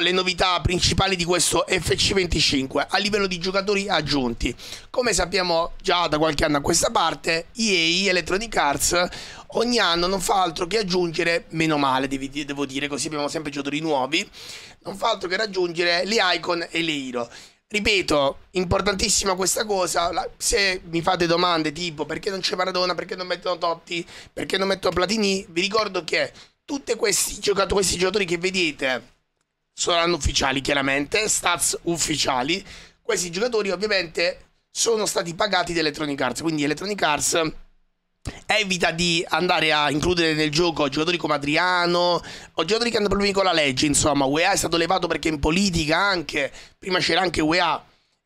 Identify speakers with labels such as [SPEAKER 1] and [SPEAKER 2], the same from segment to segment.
[SPEAKER 1] le novità principali di questo FC25 a livello di giocatori aggiunti. Come sappiamo già da qualche anno a questa parte, EA Electronic Arts ogni anno non fa altro che aggiungere, meno male devo dire, così abbiamo sempre giocatori nuovi, non fa altro che raggiungere le icon e le hero. Ripeto, importantissima questa cosa, se mi fate domande tipo perché non c'è Maradona, perché non mettono Totti, perché non mettono Platini, vi ricordo che tutti questi questi giocatori che vedete saranno ufficiali chiaramente, stats ufficiali. Questi giocatori ovviamente sono stati pagati da Electronic Arts, quindi Electronic Arts evita di andare a includere nel gioco giocatori come Adriano o giocatori che hanno problemi con la legge, insomma, UEA è stato levato perché in politica anche, prima c'era anche UEA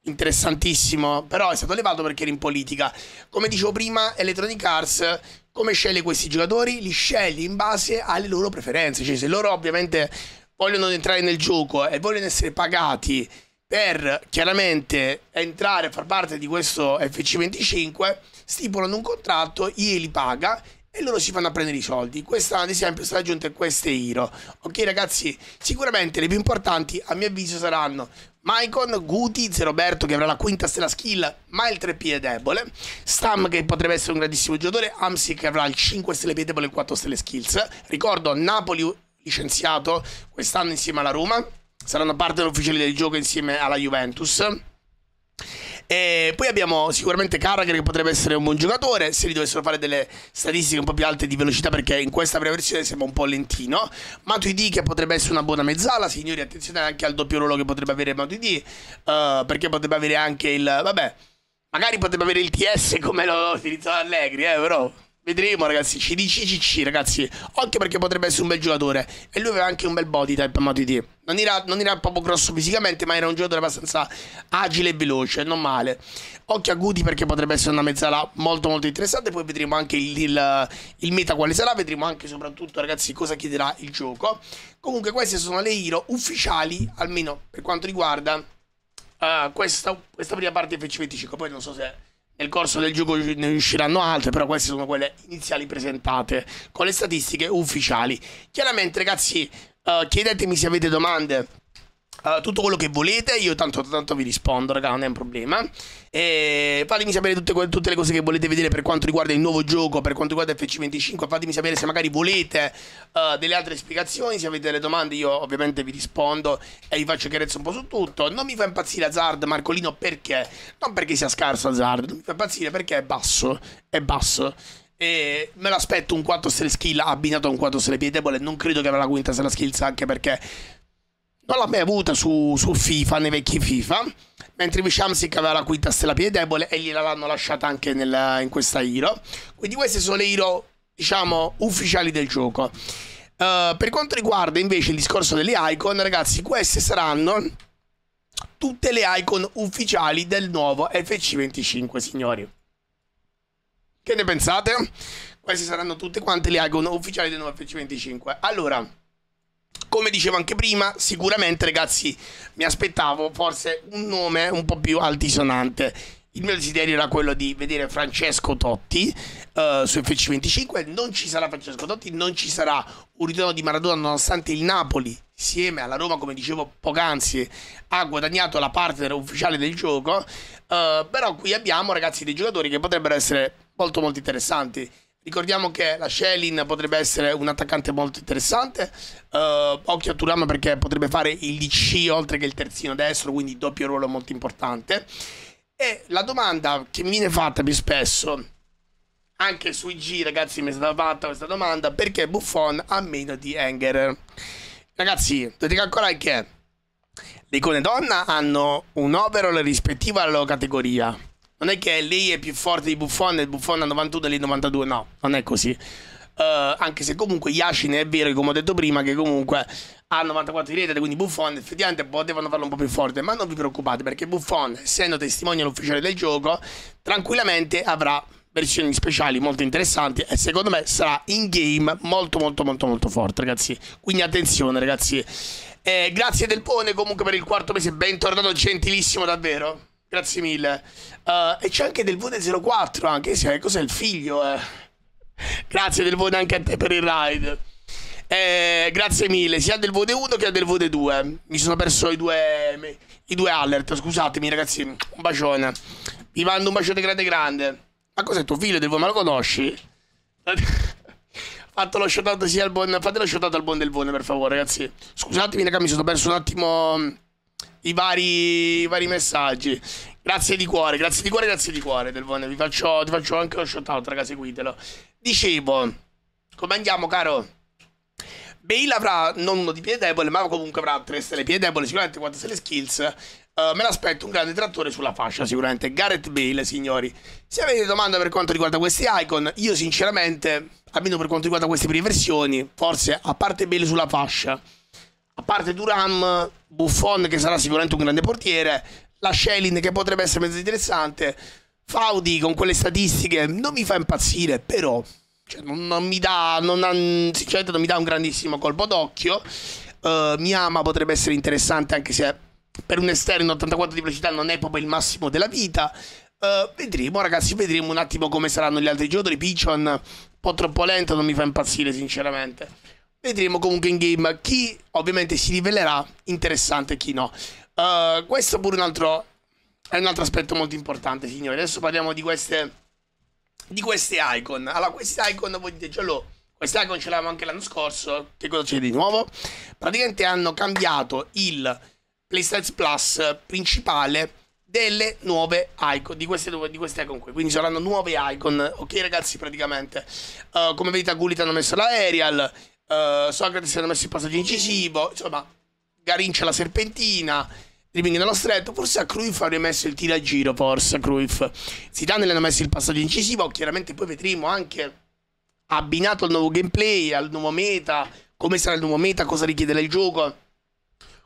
[SPEAKER 1] interessantissimo, però è stato levato perché era in politica. Come dicevo prima, Electronic Arts come sceglie questi giocatori? Li sceglie in base alle loro preferenze, cioè se loro ovviamente vogliono entrare nel gioco eh, e vogliono essere pagati per chiaramente entrare a far parte di questo FC25, stipulano un contratto, IE li paga e loro si fanno a prendere i soldi. Questa ad esempio sarà aggiunta a queste Hero. Ok ragazzi, sicuramente le più importanti a mio avviso saranno Maicon, Guti, Zeroberto che avrà la quinta stella skill ma il 3P debole, Stam che potrebbe essere un grandissimo giocatore, Amsic, che avrà il 5 stelle piede debole e il 4 stelle skills, ricordo Napoli licenziato quest'anno insieme alla Roma. Saranno parte dell'ufficiale del gioco insieme alla Juventus. E poi abbiamo sicuramente Carragher che potrebbe essere un buon giocatore se gli dovessero fare delle statistiche un po' più alte di velocità perché in questa prima versione sembra un po' lentino. Matuidi che potrebbe essere una buona mezzala, signori attenzione anche al doppio ruolo che potrebbe avere Matuidi uh, eh, perché potrebbe avere anche il... vabbè, magari potrebbe avere il TS come lo utilizzava Allegri, eh però... Vedremo, ragazzi. CDCCC, ragazzi. Occhio perché potrebbe essere un bel giocatore. E lui aveva anche un bel body type MATT. Non era, non era proprio grosso fisicamente, ma era un giocatore abbastanza agile e veloce. Non male. Occhi aguti perché potrebbe essere una mezzala molto, molto interessante. Poi vedremo anche il, il, il meta quale sarà. Vedremo anche, soprattutto, ragazzi, cosa chiederà il gioco. Comunque, queste sono le hero ufficiali, almeno per quanto riguarda uh, questa, questa prima parte FC25. Poi non so se nel corso del gioco ne usciranno altre, però queste sono quelle iniziali presentate con le statistiche ufficiali. Chiaramente, ragazzi, uh, chiedetemi se avete domande Uh, tutto quello che volete, io tanto, tanto vi rispondo, raga, non è un problema. E fatemi sapere tutte, tutte, le cose che volete vedere per quanto riguarda il nuovo gioco, per quanto riguarda FC25. Fatemi sapere se magari volete uh, delle altre spiegazioni. Se avete delle domande, io ovviamente vi rispondo e vi faccio chiarezza un po' su tutto. Non mi fa impazzire Hazard, Marcolino, perché? Non perché sia scarso Hazard, non mi fa impazzire perché è basso. È basso. E me l'aspetto un 4 stelle skill abbinato a un 4 stelle piede debole. Non credo che avrà la quinta stella skills, anche perché non l'ha mai avuta su, su FIFA, nei vecchi FIFA, mentre Vishamsic aveva la quinta stella piede debole e gliel'hanno lasciata anche nella, in questa Hero. Quindi queste sono le Hero, diciamo, ufficiali del gioco. Uh, per quanto riguarda invece il discorso delle icon, ragazzi, queste saranno tutte le icon ufficiali del nuovo FC25, signori. Che ne pensate? Queste saranno tutte quante le icon ufficiali del nuovo FC25. Allora come dicevo anche prima, sicuramente ragazzi mi aspettavo forse un nome un po' più altisonante. Il mio desiderio era quello di vedere Francesco Totti uh, su FC25. Non ci sarà Francesco Totti, non ci sarà un ritorno di Maradona, nonostante il Napoli, insieme alla Roma, come dicevo poc'anzi, ha guadagnato la partner ufficiale del gioco. Uh, però qui abbiamo, ragazzi, dei giocatori che potrebbero essere molto, molto interessanti. Ricordiamo che la Shelin potrebbe essere un attaccante molto interessante. Uh, occhio a Turama perché potrebbe fare il DC oltre che il terzino destro, quindi doppio ruolo molto importante. E la domanda che mi viene fatta più spesso, anche sui G, ragazzi, mi è stata fatta questa domanda: perché Buffon ha meno di Enger? Ragazzi, dovete calcolare che le icone donna hanno un overall rispettivo alla loro categoria. Non è che lei è più forte di Buffon e Buffon ha 91 e lei 92, no, non è così. Uh, anche se comunque Yashin è vero, come ho detto prima, che comunque ha 94 di rete, quindi Buffon effettivamente potevano farlo un po' più forte, ma non vi preoccupate perché Buffon, essendo testimonial ufficiale del gioco, tranquillamente avrà versioni speciali molto interessanti e secondo me sarà in game molto molto molto molto forte ragazzi quindi attenzione ragazzi eh, grazie Del Pone comunque per il quarto mese bentornato gentilissimo davvero Grazie mille. Uh, e c'è anche del VD04, anche se eh, cos'è il figlio? Eh. Grazie del VD anche a te per il ride. Eh, grazie mille, sia del VD1 che del VD2. Mi sono perso i due, i due alert, scusatemi ragazzi. Un bacione. Vi mando un bacione grande grande. Ma cos'è tuo figlio del VD? Ma lo conosci? Fatto lo shoutout sia al buon. Fate lo shoutout al buon del Vone, per favore, ragazzi. Scusatemi, ragazzi, mi sono perso un attimo i vari, i vari messaggi. Grazie di cuore, grazie di cuore, grazie di cuore, Delvone. Vi faccio, ti faccio anche lo shout out, raga, seguitelo. Dicevo, come andiamo, caro? Bale avrà non uno di piede debole, ma comunque avrà tre stelle piede debole, sicuramente quante stelle skills. Uh, me l'aspetto un grande trattore sulla fascia, sicuramente. Gareth Bale, signori. Se avete domande per quanto riguarda questi icon, io sinceramente, almeno per quanto riguarda queste prime versioni, forse a parte Bale sulla fascia, a parte Duram Buffon che sarà sicuramente un grande portiere, la Schelling che potrebbe essere mezzo interessante, Faudi con quelle statistiche non mi fa impazzire, però cioè, non, non, mi dà, non, ha, non mi dà un grandissimo colpo d'occhio. Uh, Miama potrebbe essere interessante anche se per un esterno 84 di velocità non è proprio il massimo della vita. Uh, vedremo ragazzi, vedremo un attimo come saranno gli altri giocatori. Pigeon un po' troppo lento, non mi fa impazzire sinceramente. Vedremo comunque in game chi ovviamente si rivelerà interessante e chi no. Uh, questo pure un altro, è un altro aspetto molto importante, signori. Adesso parliamo di queste, di queste icon. Allora, queste icon, voi dite, Giallo, queste icon ce l'avevamo anche l'anno scorso. Che cosa c'è di nuovo? Praticamente hanno cambiato il PlayStation Plus principale delle nuove icon di queste, di queste icon qui quindi saranno nuove icon ok ragazzi praticamente uh, come vedete a Gulit hanno messo l'aerial eh, Socrate si era messo il passaggio incisivo, insomma, Garincia la serpentina, dribbling nello stretto, forse a Cruyff avrei messo il tiro a giro, forse a Cruyff. Zidane le hanno messo il passaggio incisivo, chiaramente poi vedremo anche abbinato al nuovo gameplay, al nuovo meta, come sarà il nuovo meta, cosa richiederà il gioco,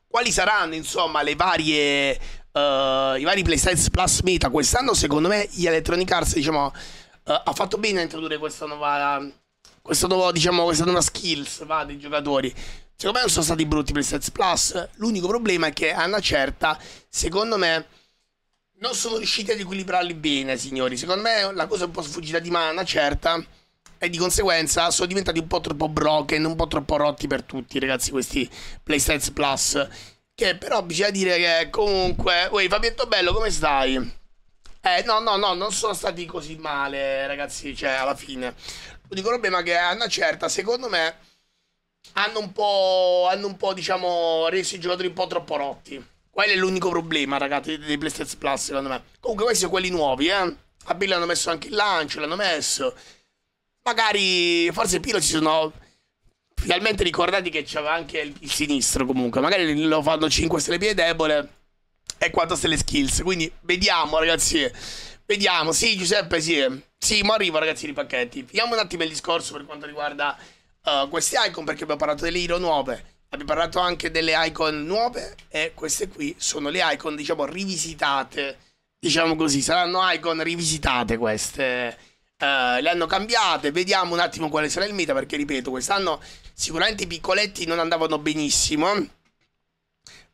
[SPEAKER 1] quali saranno insomma le varie... Uh, i vari PlayStation Plus meta quest'anno secondo me gli Electronic Arts diciamo uh, ha fatto bene a introdurre questa nuova questo nuovo, diciamo, questa nuova skills va, dei giocatori. Secondo me non sono stati brutti per il Sets Plus. L'unico problema è che a una certa, secondo me, non sono riusciti ad equilibrarli bene, signori. Secondo me la cosa è un po' sfuggita di mano a una certa. E di conseguenza sono diventati un po' troppo broken, un po' troppo rotti per tutti, ragazzi, questi PlayStation Plus. Che però bisogna dire che comunque... Uè, Fabietto Bello, come stai? Eh, no, no, no, non sono stati così male, ragazzi, cioè, alla fine. L'unico problema è che hanno una certa, secondo me, hanno un po', hanno un po' diciamo, reso i giocatori un po' troppo rotti. Quello è l'unico problema, ragazzi, dei PlayStation Plus, secondo me. Comunque questi sono quelli nuovi, eh. A Bill hanno messo anche il lancio, l'hanno messo. Magari, forse Piro si sono finalmente ricordati che c'era anche il, il, sinistro comunque. Magari lo fanno 5 stelle piede debole e 4 stelle skills. Quindi vediamo, ragazzi. Vediamo, sì Giuseppe, sì. Sì, ma arrivo ragazzi i pacchetti. Vediamo un attimo il discorso per quanto riguarda uh, eh, queste icon, perché abbiamo parlato delle Hero nuove, abbiamo parlato anche delle icon nuove e queste qui sono le icon, diciamo, rivisitate, diciamo così, saranno icon rivisitate queste. Uh, le hanno cambiate, vediamo un attimo quale sarà il meta, perché ripeto, quest'anno sicuramente i piccoletti non andavano benissimo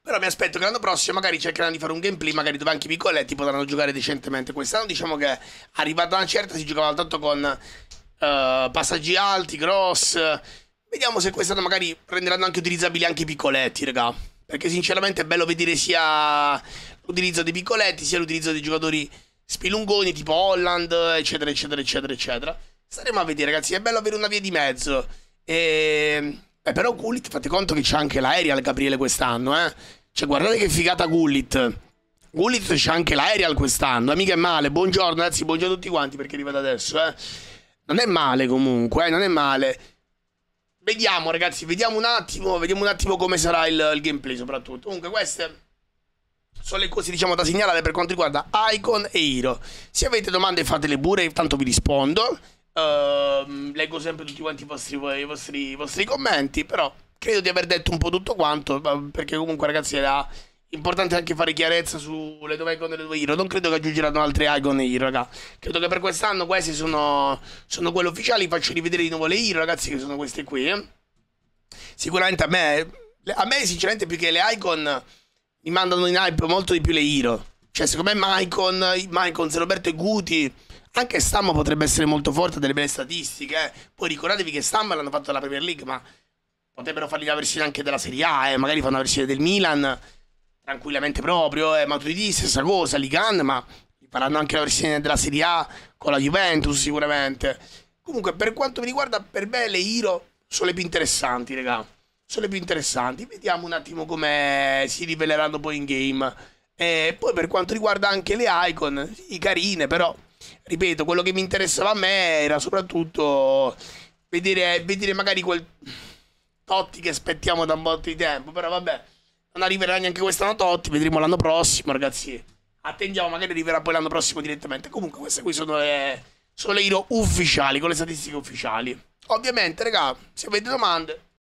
[SPEAKER 1] però mi aspetto che l'anno prossimo magari cercheranno di fare un gameplay, magari dove anche i piccoletti potranno giocare decentemente. Quest'anno diciamo che arrivata una certa si giocava tanto con uh, passaggi alti, cross. Vediamo se quest'anno magari renderanno anche utilizzabili anche i piccoletti, raga. Perché sinceramente è bello vedere sia l'utilizzo dei piccoletti, sia l'utilizzo dei giocatori spilungoni tipo Holland, eccetera, eccetera, eccetera, eccetera. Staremo a vedere, ragazzi. È bello avere una via di mezzo. E ehm, Beh, però Gullit, fate conto che c'è anche l'aerial Gabriele quest'anno, eh? Cioè, guardate che figata Gullit. Gullit c'è anche l'aerial quest'anno, eh? mica è male. Buongiorno, ragazzi, buongiorno a tutti quanti perché arrivate adesso, eh? Non è male comunque, eh? non è male. Vediamo, ragazzi, vediamo un attimo, vediamo un attimo come sarà il, il gameplay soprattutto. Comunque, queste sono le cose diciamo da segnalare per quanto riguarda Icon e Hiro. Se avete domande fatele pure, intanto vi rispondo. Uh, leggo sempre tutti quanti i vostri, i, vostri, i vostri, commenti, però credo di aver detto un po' tutto quanto, perché comunque ragazzi era importante anche fare chiarezza sulle due icon e le due hero, non credo che aggiungeranno altre icon e hero, raga. Credo che per quest'anno queste sono, sono quelle ufficiali, faccio rivedere di nuovo le hero, ragazzi, che sono queste qui. Eh. Sicuramente a me, a me sinceramente più che le icon mi mandano in hype molto di più le hero. Cioè, secondo me Maicon, Maicon, Roberto e Guti anche Stamma potrebbe essere molto forte, ha delle belle statistiche. Eh. Poi ricordatevi che Stamma l'hanno fatto alla Premier League, ma potrebbero fargli la versione anche della Serie A, eh. magari fanno la versione del Milan, tranquillamente proprio. Eh. Matuidi, stessa cosa, Ligan, ma faranno anche la versione della Serie A con la Juventus sicuramente. Comunque, per quanto mi riguarda, per me le Iro sono le più interessanti, raga. Sono le più interessanti. Vediamo un attimo come si riveleranno poi in game. E eh, poi per quanto riguarda anche le icon, sì, carine, però ripeto, quello che mi interessava a me era soprattutto vedere, vedere magari quel Totti che aspettiamo da un botto di tempo, però vabbè, non arriverà neanche quest'anno Totti, vedremo l'anno prossimo, ragazzi. Attendiamo, magari arriverà poi l'anno prossimo direttamente. Comunque queste qui sono le, sono le ufficiali, con le statistiche ufficiali. Ovviamente, raga, se avete domande